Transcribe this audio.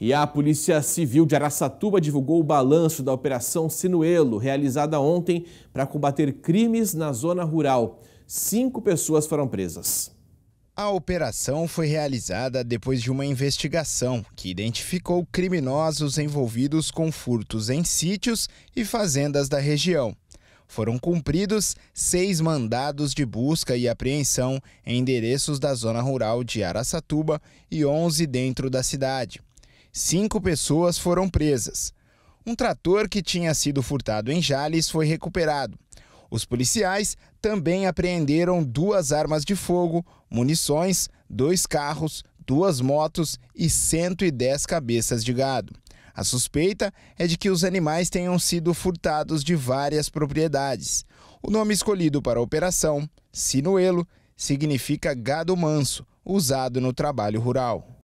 E a Polícia Civil de Araçatuba divulgou o balanço da Operação Sinuelo, realizada ontem para combater crimes na zona rural. Cinco pessoas foram presas. A operação foi realizada depois de uma investigação que identificou criminosos envolvidos com furtos em sítios e fazendas da região. Foram cumpridos seis mandados de busca e apreensão em endereços da zona rural de Araçatuba e 11 dentro da cidade. Cinco pessoas foram presas. Um trator que tinha sido furtado em Jales foi recuperado. Os policiais também apreenderam duas armas de fogo, munições, dois carros, duas motos e 110 cabeças de gado. A suspeita é de que os animais tenham sido furtados de várias propriedades. O nome escolhido para a operação, sinuelo, significa gado manso, usado no trabalho rural.